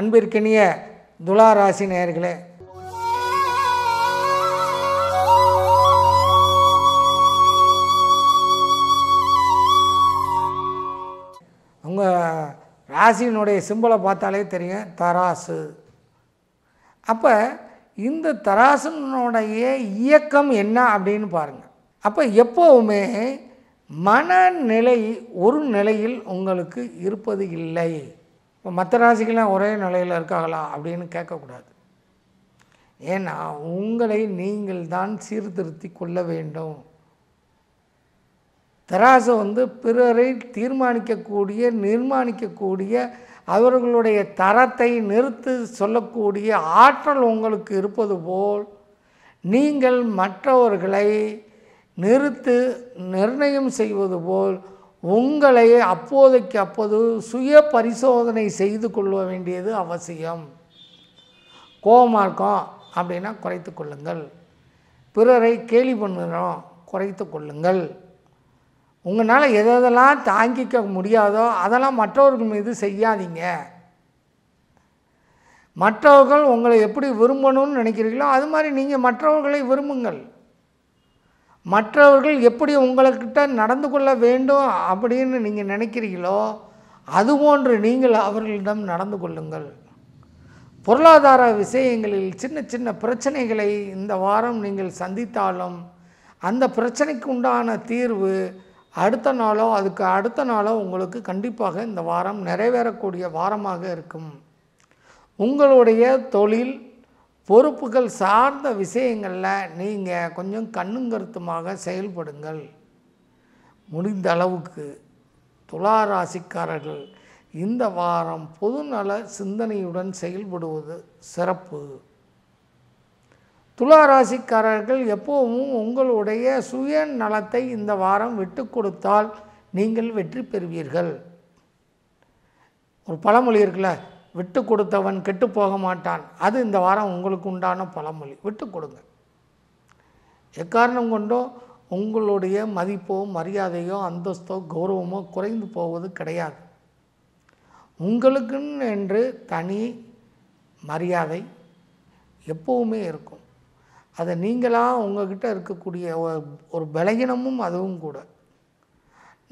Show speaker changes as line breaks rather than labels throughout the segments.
அன்பிற்கினிய துலா ராசி உங்கள் ராசியினுடைய சிம்பிளை பார்த்தாலே தெரியும் தராசு அப்போ இந்த தராசுனுடைய இயக்கம் என்ன அப்படின்னு பாருங்கள் அப்போ எப்போவுமே மனநிலை ஒரு நிலையில் உங்களுக்கு இருப்பது இல்லை இப்போ மற்ற ராசிக்கெல்லாம் ஒரே நிலையில் இருக்காங்களா அப்படின்னு கேட்கக்கூடாது ஏன்னா உங்களை நீங்கள் தான் சீர்திருத்தி கொள்ள வேண்டும் தராசு வந்து பிறரை தீர்மானிக்கக்கூடிய நிர்மாணிக்கக்கூடிய அவர்களுடைய தரத்தை நிறுத்து சொல்லக்கூடிய ஆற்றல் உங்களுக்கு இருப்பது போல் நீங்கள் மற்றவர்களை நிறுத்து நிர்ணயம் செய்வது போல் உங்களை அப்போதைக்கு அப்போது சுய பரிசோதனை செய்து கொள்ள வேண்டியது அவசியம் கோபமாக இருக்கோம் அப்படின்னா குறைத்து கொள்ளுங்கள் பிறரை கேலி பண்ணுறோம் குறைத்து கொள்ளுங்கள் உங்களால் எதெல்லாம் தாங்கிக்க முடியாதோ அதெல்லாம் மற்றவர்கள் மீது செய்யாதீங்க மற்றவர்கள் உங்களை எப்படி விரும்பணும்னு நினைக்கிறீங்களோ அது மாதிரி நீங்கள் மற்றவர்களை விரும்புங்கள் மற்றவர்கள் எப்படி உங்கள்கிட்ட நடந்து கொள்ள வேண்டும் அப்படின்னு நீங்கள் நினைக்கிறீங்களோ அதுபோன்று நீங்கள் அவர்களிடம் நடந்து கொள்ளுங்கள் பொருளாதார விஷயங்களில் சின்ன சின்ன பிரச்சனைகளை இந்த வாரம் நீங்கள் சந்தித்தாலும் அந்த பிரச்சனைக்கு உண்டான தீர்வு அடுத்த நாளோ அதுக்கு அடுத்த நாளோ உங்களுக்கு கண்டிப்பாக இந்த வாரம் நிறைவேறக்கூடிய வாரமாக இருக்கும் உங்களுடைய தொழில் பொறுப்புகள் சார்ந்த விஷயங்களில் நீங்கள் கொஞ்சம் கண்ணும் கருத்துமாக செயல்படுங்கள் முடிந்த அளவுக்கு துலா ராசிக்காரர்கள் இந்த வாரம் பொதுநல சிந்தனையுடன் செயல்படுவது சிறப்பு துலா ராசிக்காரர்கள் எப்போவும் உங்களுடைய சுய நலத்தை இந்த வாரம் விட்டு கொடுத்தால் நீங்கள் வெற்றி பெறுவீர்கள் ஒரு பழமொழி இருக்குல்ல விட்டு கொடுத்தவன் கெட்டு போக மாட்டான் அது இந்த வாரம் உங்களுக்கு உண்டான பழமொழி விட்டு கொடுங்க எக்காரணம் கொண்டோ உங்களுடைய மதிப்போ மரியாதையோ அந்தஸ்தோ கௌரவமோ குறைந்து போவது கிடையாது உங்களுக்குன்னு என்று தனி மரியாதை எப்போவுமே இருக்கும் அதை நீங்களாக உங்ககிட்ட இருக்கக்கூடிய ஒரு பலகீனமும் அதுவும் கூட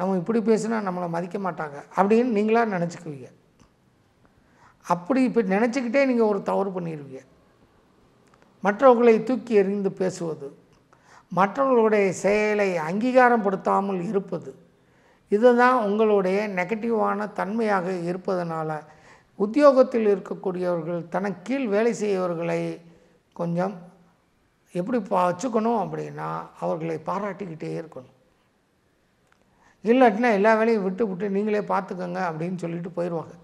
நம்ம இப்படி பேசினா நம்மளை மதிக்க மாட்டாங்க அப்படின்னு நீங்களாக நினச்சிக்குவீங்க அப்படி இப்போ நினச்சிக்கிட்டே நீங்கள் ஒரு தவறு பண்ணிடுவீங்க மற்றவர்களை தூக்கி எறிந்து பேசுவது மற்றவர்களுடைய செயலை அங்கீகாரம் படுத்தாமல் இருப்பது இதுதான் உங்களுடைய நெகட்டிவான தன்மையாக இருப்பதனால் உத்தியோகத்தில் இருக்கக்கூடியவர்கள் தனக்கு கீழ் வேலை செய்யவர்களை கொஞ்சம் எப்படி வச்சுக்கணும் அப்படின்னா அவர்களை பாராட்டிக்கிட்டே இருக்கணும் இல்லாட்டினா எல்லா வேலையும் விட்டு விட்டு நீங்களே பார்த்துக்கோங்க அப்படின்னு சொல்லிட்டு போயிடுவாங்க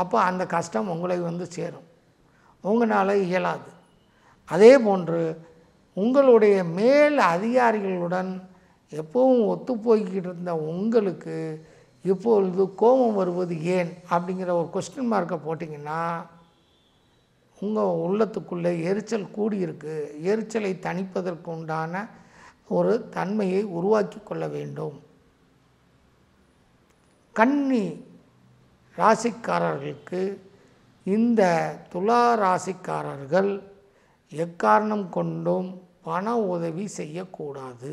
அப்போ அந்த கஷ்டம் உங்களை வந்து சேரும் உங்களால் இயலாது அதே போன்று உங்களுடைய மேல் அதிகாரிகளுடன் எப்பவும் ஒத்துப்போய்கிட்டு இருந்த உங்களுக்கு இப்பொழுது கோபம் வருவது ஏன் அப்படிங்கிற ஒரு கொஸ்டின் மார்க்கை போட்டிங்கன்னா உங்கள் உள்ளத்துக்குள்ளே எரிச்சல் கூடியிருக்கு எரிச்சலை தணிப்பதற்கு உண்டான ஒரு தன்மையை உருவாக்கி கொள்ள வேண்டும் கண்ணி ராசிக்காரர்களுக்கு இந்த துலா ராசிக்காரர்கள் எக்காரணம் கொண்டும் பண உதவி செய்யக்கூடாது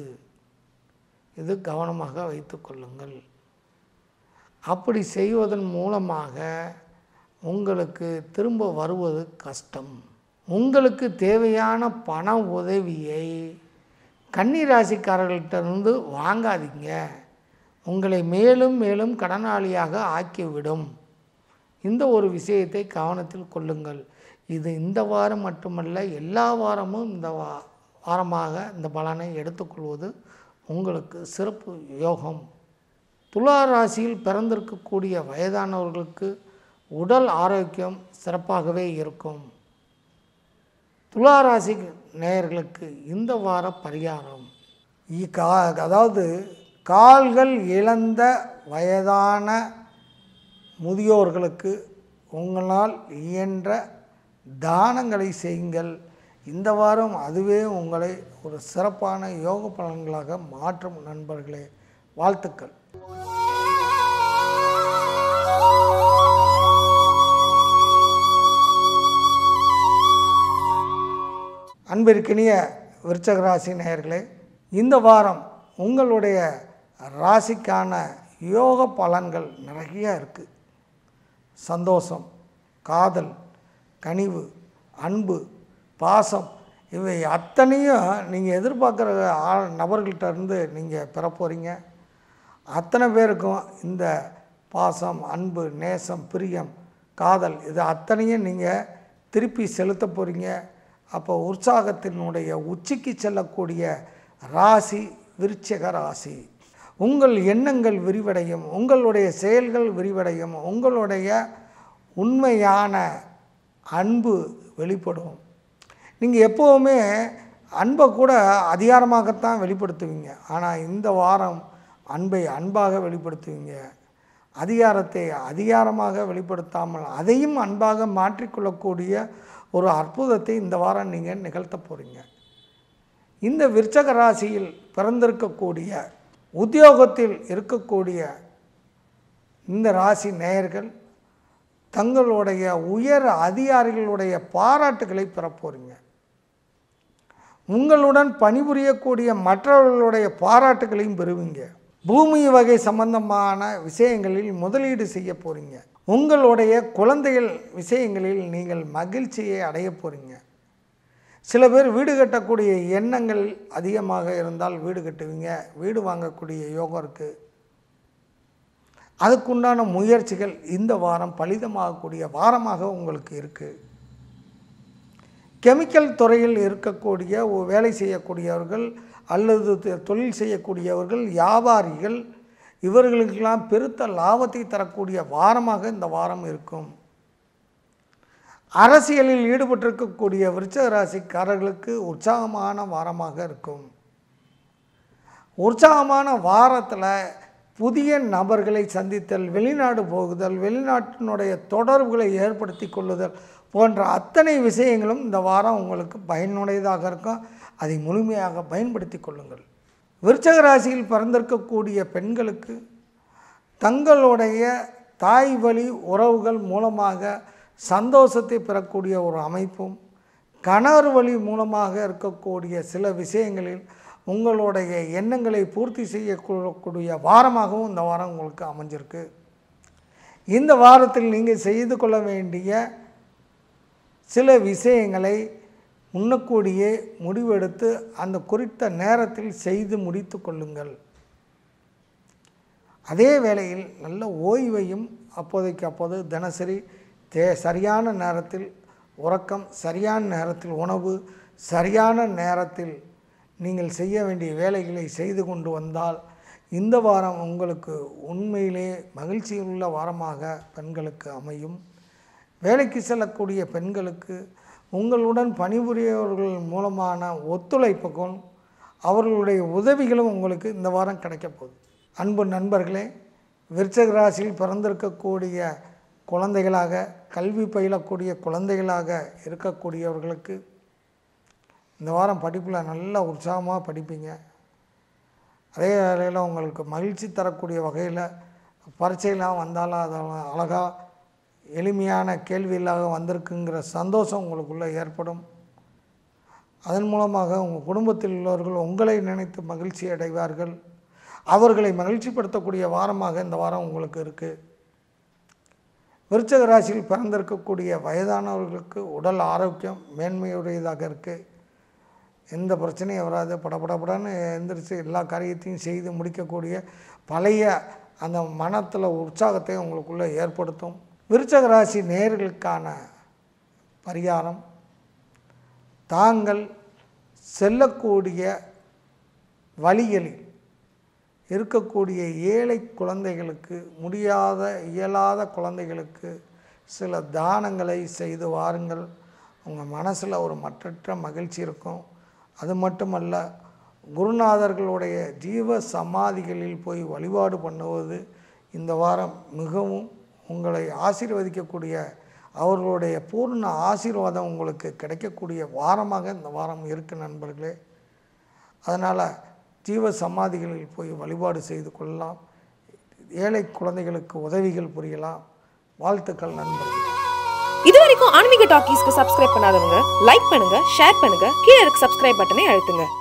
இது கவனமாக வைத்து கொள்ளுங்கள் அப்படி செய்வதன் மூலமாக உங்களுக்கு திரும்ப வருவது கஷ்டம் உங்களுக்கு தேவையான பண உதவியை கன்னிராசிக்காரர்கள்ட்ட இருந்து வாங்காதீங்க உங்களை மேலும் மேலும் கடனாளியாக ஆக்கிவிடும் இந்த ஒரு விஷயத்தை கவனத்தில் கொள்ளுங்கள் இது இந்த வாரம் மட்டுமல்ல எல்லா வாரமும் இந்த வா வாரமாக இந்த பலனை எடுத்துக்கொள்வது உங்களுக்கு சிறப்பு யோகம் துலா ராசியில் பிறந்திருக்கக்கூடிய வயதானவர்களுக்கு உடல் ஆரோக்கியம் சிறப்பாகவே இருக்கும் துலா ராசி நேயர்களுக்கு இந்த வார பரிகாரம் கா அதாவது கால்கள் இழந்த வயதான முதியோர்களுக்கு உங்களால் இயன்ற தானங்களை செய்யுங்கள் இந்த வாரம் அதுவே உங்களை ஒரு சிறப்பான யோக பலன்களாக மாற்றும் நண்பர்களே வாழ்த்துக்கள் அன்பிற்கினிய விருச்சகராசி நேயர்களே இந்த வாரம் உங்களுடைய ராசிக்கான யோக பலன்கள் நிறைய இருக்குது சந்தோஷம் காதல் கனிவு அன்பு பாசம் இவை அத்தனையும் நீங்கள் எதிர்பார்க்குற ஆள் இருந்து நீங்கள் பிறப்போகிறீங்க அத்தனை பேருக்கும் இந்த பாசம் அன்பு நேசம் பிரியம் காதல் இது அத்தனையும் நீங்கள் திருப்பி செலுத்த போகிறீங்க அப்போ உற்சாகத்தினுடைய உச்சிக்கு செல்லக்கூடிய ராசி விருச்சக ராசி உங்கள் எண்ணங்கள் விரிவடையும் உங்களுடைய செயல்கள் விரிவடையும் உங்களுடைய உண்மையான அன்பு வெளிப்படும் நீங்கள் எப்போவுமே அன்பை கூட அதிகாரமாகத்தான் வெளிப்படுத்துவீங்க ஆனால் இந்த வாரம் அன்பை அன்பாக வெளிப்படுத்துவீங்க அதிகாரத்தை அதிகாரமாக வெளிப்படுத்தாமல் அதையும் அன்பாக மாற்றிக்கொள்ளக்கூடிய ஒரு அற்புதத்தை இந்த வாரம் நீங்கள் நிகழ்த்த போகிறீங்க இந்த விருச்சக ராசியில் பிறந்திருக்கக்கூடிய உத்தியோகத்தில் இருக்கக்கூடிய இந்த ராசி நேயர்கள் தங்களுடைய உயர் அதிகாரிகளுடைய பாராட்டுகளை பெறப்போறீங்க உங்களுடன் பணிபுரியக்கூடிய மற்றவர்களுடைய பாராட்டுகளையும் பெறுவீங்க பூமி வகை சம்பந்தமான விஷயங்களில் முதலீடு செய்ய போகிறீங்க உங்களுடைய குழந்தைகள் விஷயங்களில் நீங்கள் மகிழ்ச்சியை அடைய போகிறீங்க சில பேர் வீடு கட்டக்கூடிய எண்ணங்கள் அதிகமாக இருந்தால் வீடு கட்டுவீங்க வீடு வாங்கக்கூடிய யோகம் இருக்குது அதுக்குண்டான முயற்சிகள் இந்த வாரம் பலிதமாகக்கூடிய வாரமாக உங்களுக்கு இருக்குது கெமிக்கல் துறையில் இருக்கக்கூடிய வேலை செய்யக்கூடியவர்கள் அல்லது தொழில் செய்யக்கூடியவர்கள் வியாபாரிகள் இவர்களுக்கெல்லாம் பெருத்த லாபத்தை தரக்கூடிய வாரமாக இந்த வாரம் இருக்கும் அரசியலில் ஈடுபட்டிருக்கக்கூடிய விருச்சக ராசிக்காரர்களுக்கு உற்சாகமான வாரமாக இருக்கும் உற்சாகமான வாரத்தில் புதிய நபர்களை சந்தித்தல் வெளிநாடு போகுதல் வெளிநாட்டினுடைய தொடர்புகளை ஏற்படுத்தி கொள்ளுதல் போன்ற அத்தனை விஷயங்களும் இந்த வாரம் உங்களுக்கு பயனுடையதாக இருக்கும் அதை முழுமையாக பயன்படுத்தி கொள்ளுங்கள் விருச்சக ராசியில் பிறந்திருக்கக்கூடிய பெண்களுக்கு தங்களுடைய தாய் வழி உறவுகள் மூலமாக சந்தோஷத்தை பெறக்கூடிய ஒரு அமைப்பும் கணவர் வழி மூலமாக இருக்கக்கூடிய சில விஷயங்களில் உங்களுடைய எண்ணங்களை பூர்த்தி செய்யக்கூடிய வாரமாகவும் இந்த வாரம் உங்களுக்கு அமைஞ்சிருக்கு இந்த வாரத்தில் நீங்கள் செய்து கொள்ள வேண்டிய சில விஷயங்களை முன்னக்கூடியே முடிவெடுத்து அந்த குறித்த நேரத்தில் செய்து முடித்து கொள்ளுங்கள் அதே வேளையில் நல்ல ஓய்வையும் அப்போதைக்கு அப்போது தினசரி தே சரியான நேரத்தில் உறக்கம் சரியான நேரத்தில் உணவு சரியான நேரத்தில் நீங்கள் செய்ய வேண்டிய வேலைகளை செய்து கொண்டு வந்தால் இந்த வாரம் உங்களுக்கு உண்மையிலே மகிழ்ச்சியுள்ள வாரமாக பெண்களுக்கு அமையும் வேலைக்கு செல்லக்கூடிய பெண்களுக்கு உங்களுடன் பணிபுரியவர்கள் மூலமான ஒத்துழைப்புக்கும் அவர்களுடைய உதவிகளும் உங்களுக்கு இந்த வாரம் கிடைக்கப்போகுது அன்பு நண்பர்களே விருச்சக ராசியில் பிறந்திருக்கக்கூடிய குழந்தைகளாக கல்வி பயிலக்கூடிய குழந்தைகளாக இருக்கக்கூடியவர்களுக்கு இந்த வாரம் படிப்பில் நல்லா உற்சாகமாக படிப்பீங்க அதே வேளையில் உங்களுக்கு மகிழ்ச்சி தரக்கூடிய வகையில் பரீட்சையெல்லாம் வந்தாலும் அது அழகாக எளிமையான கேள்வி இல்லாத வந்திருக்குங்கிற சந்தோஷம் உங்களுக்குள்ளே ஏற்படும் அதன் மூலமாக உங்கள் குடும்பத்தில் உள்ளவர்கள் உங்களை நினைத்து மகிழ்ச்சி அடைவார்கள் அவர்களை மகிழ்ச்சிப்படுத்தக்கூடிய வாரமாக இந்த வாரம் உங்களுக்கு இருக்குது விருச்சக ராசியில் பிறந்திருக்கக்கூடிய வயதானவர்களுக்கு உடல் ஆரோக்கியம் மேன்மையுடையதாக இருக்குது எந்த பிரச்சனையும் வராது படப்படப்படன்னு எழுந்திரிச்சு எல்லா காரியத்தையும் செய்து முடிக்கக்கூடிய பழைய அந்த மனத்தில் உற்சாகத்தை உங்களுக்குள்ளே ஏற்படுத்தும் விருச்சக ராசி நேர்களுக்கான பரிகாரம் தாங்கள் செல்லக்கூடிய வழிகளில் இருக்கக்கூடிய ஏழை குழந்தைகளுக்கு முடியாத இயலாத குழந்தைகளுக்கு சில தானங்களை செய்து வாருங்கள் உங்கள் மனசில் ஒரு மற்றற்ற மகிழ்ச்சி இருக்கும் அது மட்டுமல்ல குருநாதர்களுடைய ஜீவ சமாதிகளில் போய் வழிபாடு பண்ணுவது இந்த வாரம் மிகவும் உங்களை ஆசீர்வதிக்கக்கூடிய அவர்களுடைய பூர்ண ஆசீர்வாதம் உங்களுக்கு கிடைக்கக்கூடிய வாரமாக இந்த வாரம் இருக்குது நண்பர்களே அதனால் தீவ சமாதிகளில் போய் வழிபாடு செய்து கொள்ளலாம் ஏழை குழந்தைகளுக்கு உதவிகள் புரியலாம் வாழ்த்துக்கள் நண்பர்கள் இது வரைக்கும் ஆன்மீக டாக்கீஸ்க்கு சப்ஸ்கிரைப் பண்ணாதவங்க லைக் பண்ணுங்க ஷேர் பண்ணுங்க கீழே இருக்க சப்ஸ்கிரைப் பட்டனை அழுத்துங்க